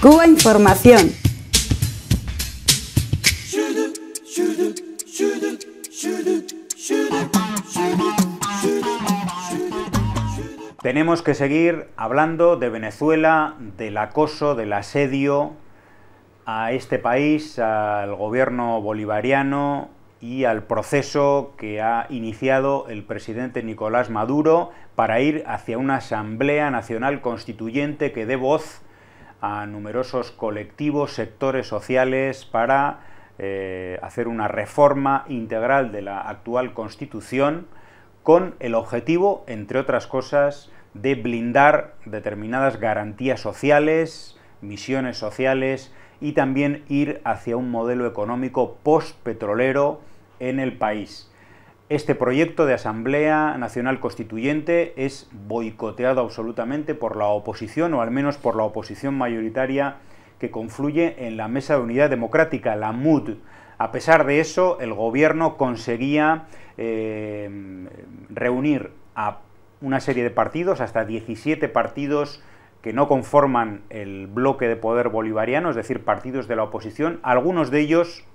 Cuba Información. Tenemos que seguir hablando de Venezuela, del acoso, del asedio a este país, al gobierno bolivariano y al proceso que ha iniciado el presidente Nicolás Maduro para ir hacia una Asamblea Nacional Constituyente que dé voz a numerosos colectivos, sectores sociales para eh, hacer una reforma integral de la actual Constitución con el objetivo, entre otras cosas, de blindar determinadas garantías sociales, misiones sociales y también ir hacia un modelo económico post en el país. Este proyecto de Asamblea Nacional Constituyente es boicoteado absolutamente por la oposición, o al menos por la oposición mayoritaria que confluye en la Mesa de Unidad Democrática, la MUD. A pesar de eso, el gobierno conseguía eh, reunir a una serie de partidos, hasta 17 partidos que no conforman el bloque de poder bolivariano, es decir, partidos de la oposición, algunos de ellos,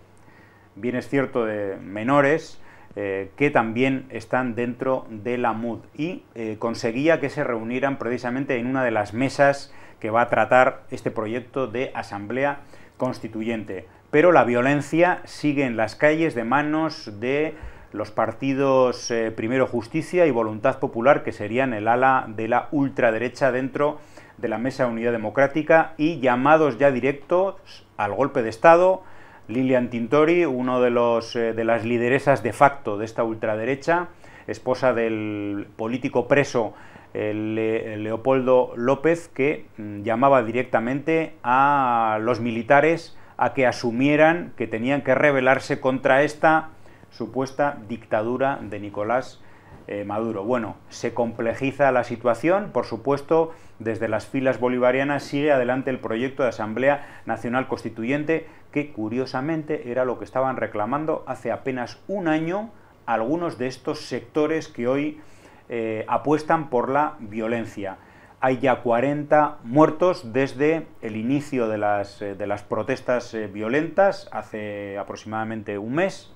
bien es cierto, de menores, eh, que también están dentro de la MUD y eh, conseguía que se reunieran precisamente en una de las mesas que va a tratar este proyecto de asamblea constituyente. Pero la violencia sigue en las calles de manos de los partidos eh, Primero Justicia y Voluntad Popular, que serían el ala de la ultraderecha dentro de la Mesa de Unidad Democrática y llamados ya directos al golpe de Estado, Lilian Tintori, una eh, de, las lideresas de facto de esta ultraderecha, esposa del político preso eh, eh, Leopoldo López, que mm, llamaba directamente a los militares a que asumieran que tenían que rebelarse contra esta supuesta dictadura de Nicolás eh, Maduro. Bueno, se complejiza la situación, por supuesto, desde las filas bolivarianas sigue adelante el proyecto de Asamblea Nacional Constituyente, que curiosamente era lo que estaban reclamando hace apenas un año algunos de estos sectores que hoy eh, apuestan por la violencia. Hay ya 40 muertos desde el inicio de las, eh, de las protestas violentas, hace aproximadamente un mes,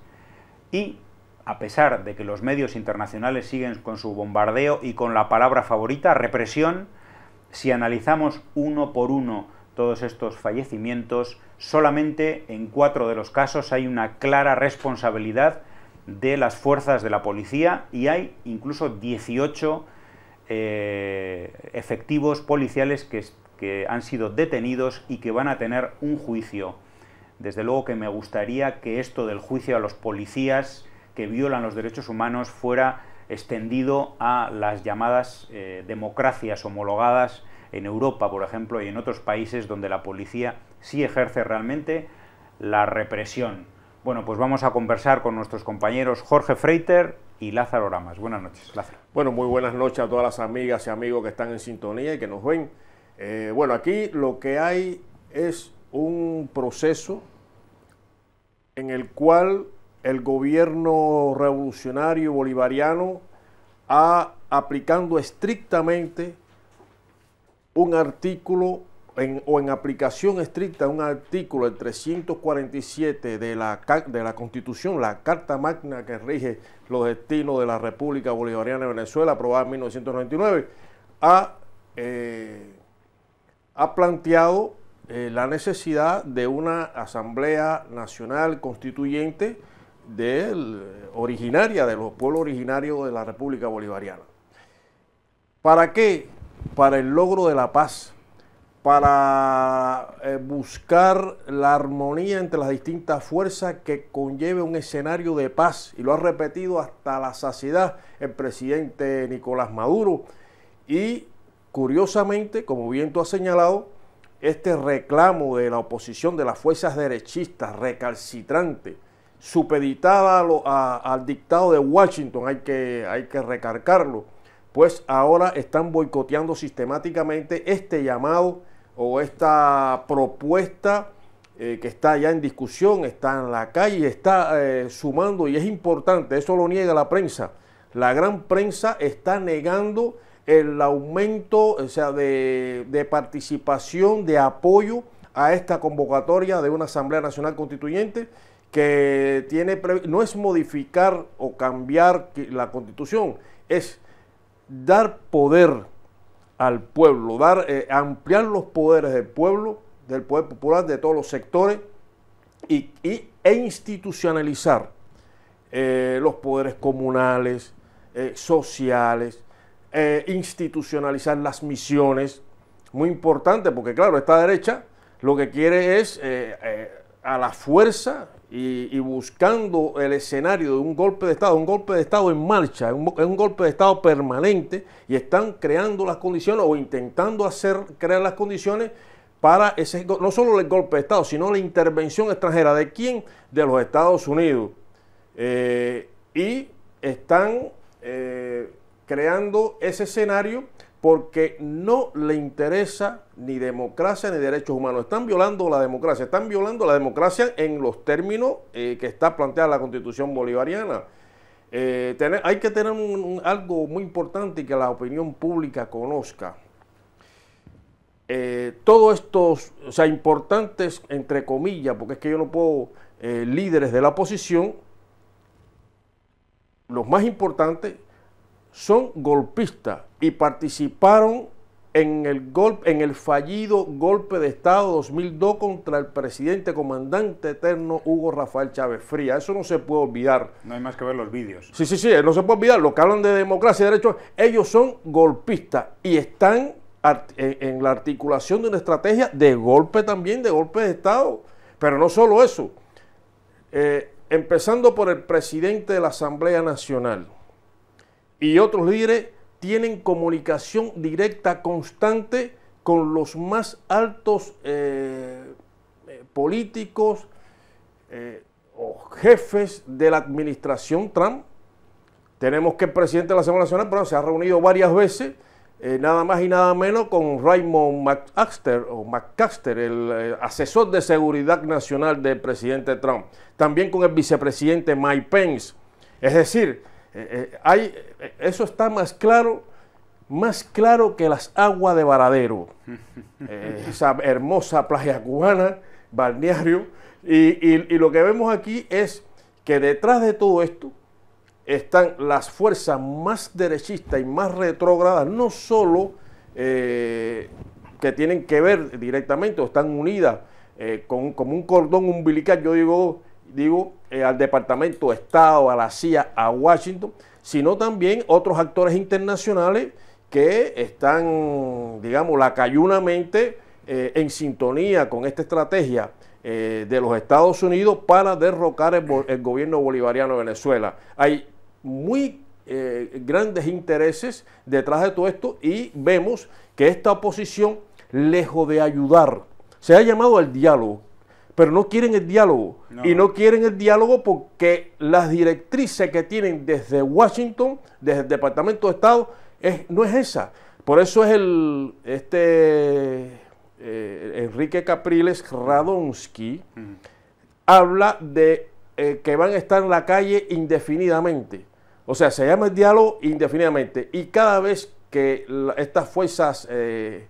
y a pesar de que los medios internacionales siguen con su bombardeo y con la palabra favorita, represión, si analizamos uno por uno todos estos fallecimientos, solamente en cuatro de los casos hay una clara responsabilidad de las fuerzas de la policía y hay incluso 18 eh, efectivos policiales que han sido detenidos y que van a tener un juicio. Desde luego que me gustaría que esto del juicio a los policías que violan los derechos humanos fuera extendido a las llamadas eh, democracias homologadas en Europa, por ejemplo, y en otros países donde la policía sí ejerce realmente la represión. Bueno, pues vamos a conversar con nuestros compañeros Jorge Freiter y Lázaro Ramas. Buenas noches, Lázaro. Bueno, muy buenas noches a todas las amigas y amigos que están en sintonía y que nos ven. Eh, bueno, aquí lo que hay es un proceso en el cual el gobierno revolucionario bolivariano ha, aplicando estrictamente un artículo o en aplicación estricta un artículo, el 347 de la, de la Constitución, la Carta Magna que rige los destinos de la República Bolivariana de Venezuela, aprobada en 1999, eh, ha, planteado eh, la necesidad de una Asamblea Nacional Constituyente de eh, originaria de los pueblos originarios de la República Bolivariana. ¿Para qué? Para el logro de la paz, para eh, buscar la armonía entre las distintas fuerzas que conlleve un escenario de paz. Y lo ha repetido hasta la saciedad el presidente Nicolás Maduro. Y curiosamente, como bien tú has señalado, este reclamo de la oposición, de las fuerzas derechistas recalcitrantes, supeditada al dictado de Washington, hay que, hay que recargarlo, pues ahora están boicoteando sistemáticamente este llamado o esta propuesta eh, que está ya en discusión, está en la calle, está eh, sumando y es importante, eso lo niega la prensa. La gran prensa está negando el aumento o sea, de, de participación, de apoyo a esta convocatoria de una Asamblea Nacional Constituyente que tiene no es modificar o cambiar la constitución, es dar poder al pueblo, dar, eh, ampliar los poderes del pueblo, del poder popular, de todos los sectores e institucionalizar eh, los poderes comunales, eh, sociales, institucionalizar las misiones, muy importante porque claro, esta derecha lo que quiere es a la fuerza y, buscando el escenario de un golpe de Estado, un golpe de Estado en marcha, es un, golpe de Estado permanente y están creando las condiciones o intentando hacer crear las condiciones para ese, no solo el golpe de Estado, sino la intervención extranjera. ¿De quién? De los Estados Unidos. Eh, y están eh, creando ese escenario porque no le interesa ni democracia ni derechos humanos. Están violando la democracia, están violando la democracia en los términos eh, que está planteada la constitución bolivariana. Eh, hay que tener algo muy importante que la opinión pública conozca. Eh, todos estos, o sea, importantes, entre comillas, porque es que yo no puedo, líderes de la oposición, los más importantes son golpistas y participaron en el, golpe, en el fallido golpe de Estado 2002 contra el presidente comandante eterno Hugo Rafael Chávez Fría. Eso no se puede olvidar. No hay más que ver los vídeos. Sí, sí, sí, no se puede olvidar. Los que hablan de democracia y derechos, ellos son golpistas y están en la articulación de una estrategia de golpe también, de golpe de Estado. Pero no solo eso. Eh, empezando por el presidente de la Asamblea Nacional y otros líderes tienen comunicación directa constante con los más altos eh, eh, políticos eh, o jefes de la administración Trump. Tenemos que el presidente de la Asamblea Nacional pero se ha reunido varias veces, nada más y nada menos, con Raymond McAster, o McCaster, el asesor de seguridad nacional del presidente Trump. También con el vicepresidente Mike Pence. Es decir, eh, eh, hay, eh, eso está más claro, más claro que las aguas de Varadero. esa hermosa playa cubana, balneario. Y, lo que vemos aquí es que detrás de todo esto están las fuerzas más derechistas y más retrógradas, no solo que tienen que ver directamente o están unidas con, como un cordón umbilical, yo digo, digo eh, al Departamento de Estado, a la CIA, a Washington, sino también otros actores internacionales que están, digamos, lacayunamente eh, en sintonía con esta estrategia eh, de los Estados Unidos para derrocar el gobierno bolivariano de Venezuela. Hay muy grandes intereses detrás de todo esto y vemos que esta oposición, lejos de ayudar, se ha llamado al diálogo pero no quieren el diálogo. Y no quieren el diálogo porque las directrices que tienen desde Washington, desde el Departamento de Estado, no es esa. Por eso es el este eh, Enrique Capriles Radonsky habla de eh, que van a estar en la calle indefinidamente. O sea, se llama el diálogo indefinidamente. Y cada vez que estas fuerzas eh,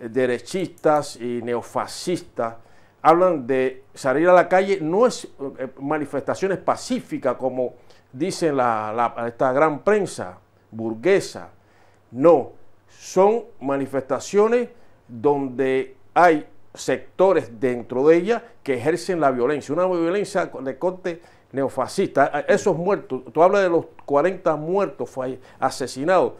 derechistas y neofascistas hablan de salir a la calle, no es eh, manifestaciones pacíficas como dice esta gran prensa burguesa, no, son manifestaciones donde hay sectores dentro de ella que ejercen la violencia, una violencia de corte neofascista, esos muertos, tú hablas de los 40 muertos asesinados,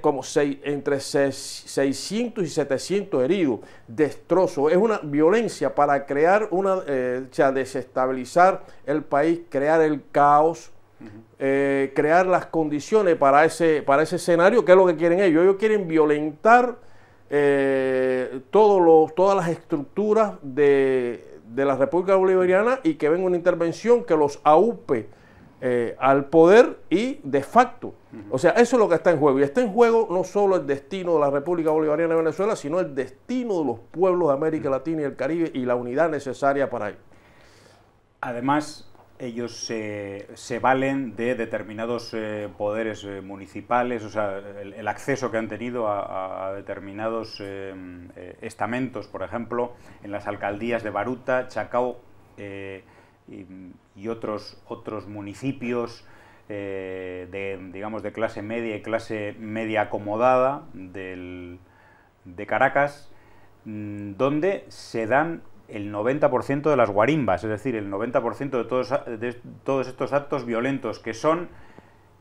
como entre 600 y 700 heridos, destrozo. Es una violencia para crear una, eh, desestabilizar el país, crear el caos, eh, crear las condiciones para ese, para ese escenario, ¿qué es lo que quieren ellos. Ellos quieren violentar eh, todos los, todas las estructuras de, de la República Bolivariana y que venga una intervención que los aupe eh, al poder y de facto. O sea, eso es lo que está en juego. Y está en juego no solo el destino de la República Bolivariana de Venezuela, sino el destino de los pueblos de América Latina y el Caribe y la unidad necesaria para ello. Además, ellos se, valen de determinados eh, poderes eh, municipales, o sea, el, acceso que han tenido a, a determinados estamentos, por ejemplo, en las alcaldías de Baruta, Chacao y, otros, otros municipios eh, de, digamos, de clase media y clase media acomodada del, de Caracas, mm, donde se dan el 90% de las guarimbas, es decir, el 90% de todos, de todos estos actos violentos que son,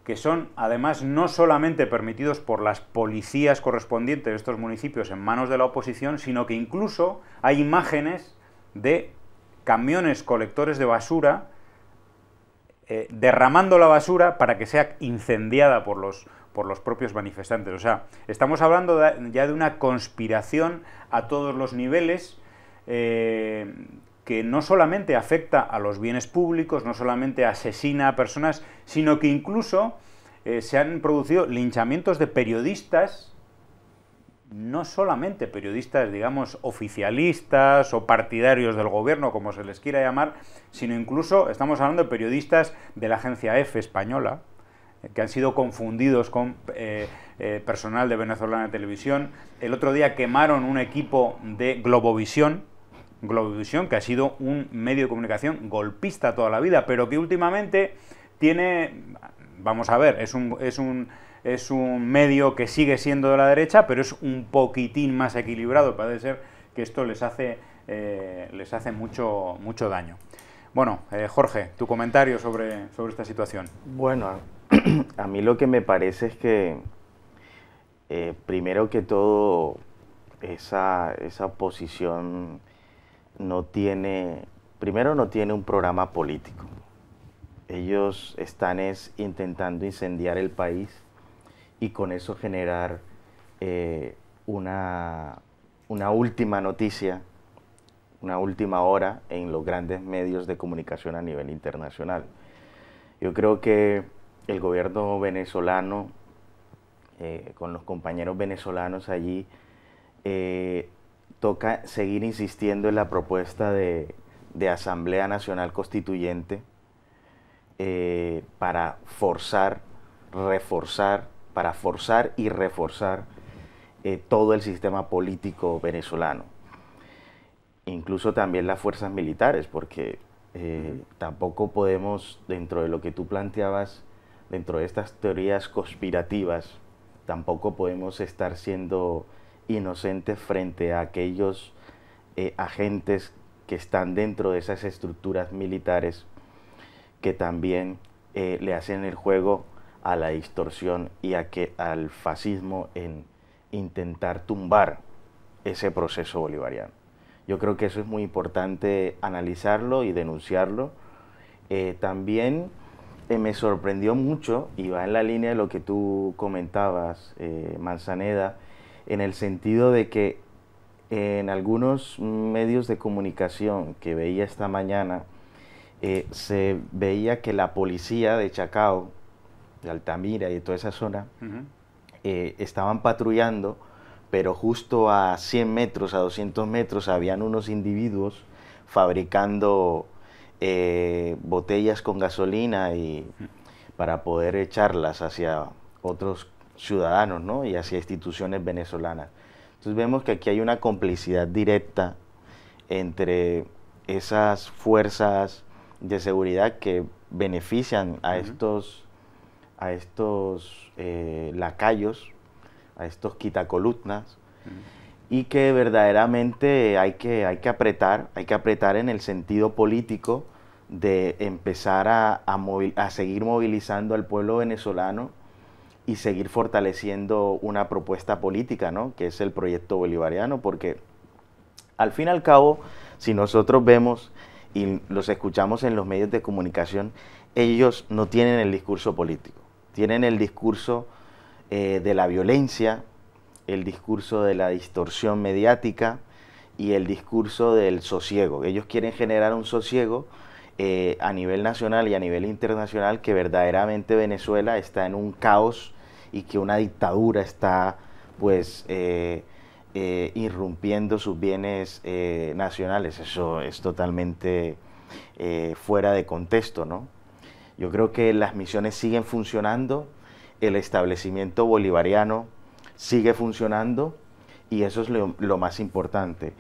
que son además no solamente permitidos por las policías correspondientes de estos municipios en manos de la oposición, sino que incluso hay imágenes de camiones colectores de basura, eh, derramando la basura para que sea incendiada por los, por los propios manifestantes. O sea, estamos hablando ya de una conspiración a todos los niveles eh, que no solamente afecta a los bienes públicos, no solamente asesina a personas, sino que incluso eh, se han producido linchamientos de periodistas no solamente periodistas, digamos, oficialistas o partidarios del gobierno, como se les quiera llamar, sino incluso estamos hablando de periodistas de la agencia F española, eh, que han sido confundidos con eh, eh, personal de Venezolana Televisión. El otro día quemaron un equipo de Globovisión, Globovisión, que ha sido un medio de comunicación golpista toda la vida, pero que últimamente tiene, vamos a ver, es un, es un es un medio que sigue siendo de la derecha, pero es un poquitín más equilibrado, parece ser que esto les hace, eh, les hace mucho, mucho daño. Bueno, eh, Jorge, tu comentario sobre, esta situación. Bueno, a mí lo que me parece es que, eh, primero que todo, esa, esa posición no tiene, primero no tiene un programa político. Ellos están intentando incendiar el país y con eso generar eh, una, una última noticia, una última hora en los grandes medios de comunicación a nivel internacional. Yo creo que el gobierno venezolano, eh, con los compañeros venezolanos allí, eh, toca seguir insistiendo en la propuesta de, Asamblea Nacional Constituyente para forzar, reforzar para forzar y reforzar eh, todo el sistema político venezolano. Incluso también las fuerzas militares, porque eh, tampoco podemos, dentro de lo que tú planteabas, dentro de estas teorías conspirativas, tampoco podemos estar siendo inocentes frente a aquellos eh, agentes que están dentro de esas estructuras militares que también le hacen el juego a la distorsión y a que, al fascismo en intentar tumbar ese proceso bolivariano. Yo creo que eso es muy importante analizarlo y denunciarlo. Eh, también eh, me sorprendió mucho, y va en la línea de lo que tú comentabas, eh, Manzaneda, en el sentido de que en algunos medios de comunicación que veía esta mañana, se veía que la policía de Chacao Altamira y toda esa zona, eh, estaban patrullando, pero justo a 100 metros, a 200 metros, habían unos individuos fabricando eh, botellas con gasolina y para poder echarlas hacia otros ciudadanos ¿no? y hacia instituciones venezolanas. Entonces vemos que aquí hay una complicidad directa entre esas fuerzas de seguridad que benefician a estos a estos eh, lacayos, a estos quitacolutnas y que verdaderamente hay que, hay que apretar, hay que apretar en el sentido político de empezar a, seguir movilizando al pueblo venezolano y seguir fortaleciendo una propuesta política, que es el proyecto bolivariano, porque al fin y al cabo, si nosotros vemos y los escuchamos en los medios de comunicación, ellos no tienen el discurso político. Tienen el discurso eh, de la violencia, el discurso de la distorsión mediática y el discurso del sosiego. Ellos quieren generar un sosiego eh, a nivel nacional y a nivel internacional que verdaderamente Venezuela está en un caos y que una dictadura está pues eh, irrumpiendo sus bienes nacionales. Eso es totalmente fuera de contexto, ¿no? Yo creo que las misiones siguen funcionando, el establecimiento bolivariano sigue funcionando y eso es lo, más importante.